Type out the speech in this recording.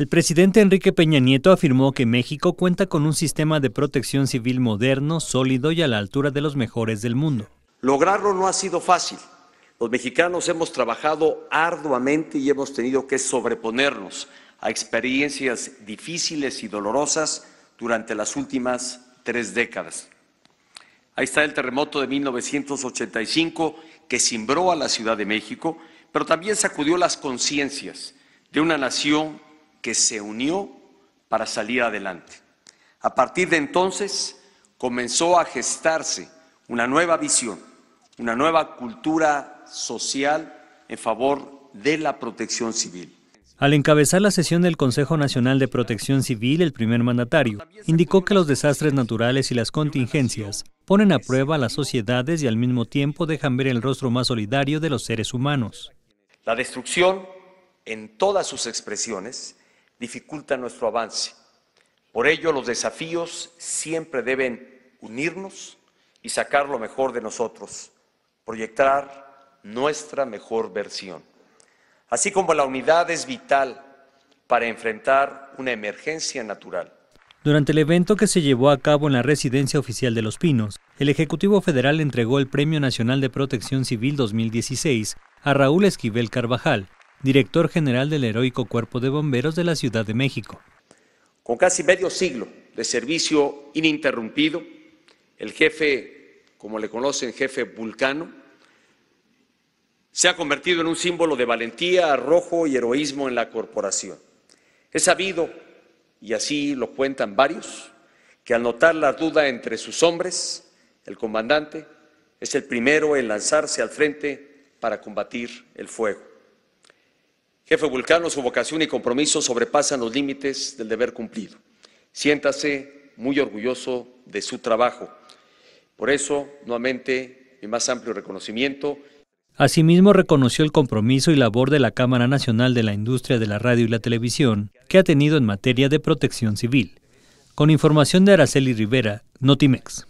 El presidente Enrique Peña Nieto afirmó que México cuenta con un sistema de protección civil moderno, sólido y a la altura de los mejores del mundo. Lograrlo no ha sido fácil. Los mexicanos hemos trabajado arduamente y hemos tenido que sobreponernos a experiencias difíciles y dolorosas durante las últimas tres décadas. Ahí está el terremoto de 1985 que cimbró a la Ciudad de México, pero también sacudió las conciencias de una nación que se unió para salir adelante. A partir de entonces comenzó a gestarse una nueva visión, una nueva cultura social en favor de la protección civil. Al encabezar la sesión del Consejo Nacional de Protección Civil, el primer mandatario indicó que los desastres naturales y las contingencias ponen a prueba a las sociedades y al mismo tiempo dejan ver el rostro más solidario de los seres humanos. La destrucción, en todas sus expresiones, dificulta nuestro avance. Por ello, los desafíos siempre deben unirnos y sacar lo mejor de nosotros, proyectar nuestra mejor versión. Así como la unidad es vital para enfrentar una emergencia natural. Durante el evento que se llevó a cabo en la Residencia Oficial de Los Pinos, el Ejecutivo Federal entregó el Premio Nacional de Protección Civil 2016 a Raúl Esquivel Carvajal, director general del heroico Cuerpo de Bomberos de la Ciudad de México. Con casi medio siglo de servicio ininterrumpido, el jefe, como le conocen, jefe Vulcano, se ha convertido en un símbolo de valentía, arrojo y heroísmo en la corporación. Es sabido, y así lo cuentan varios, que al notar la duda entre sus hombres, el comandante es el primero en lanzarse al frente para combatir el fuego. Jefe Vulcano, su vocación y compromiso sobrepasan los límites del deber cumplido. Siéntase muy orgulloso de su trabajo. Por eso, nuevamente, mi más amplio reconocimiento. Asimismo, reconoció el compromiso y labor de la Cámara Nacional de la Industria de la Radio y la Televisión que ha tenido en materia de protección civil. Con información de Araceli Rivera, Notimex.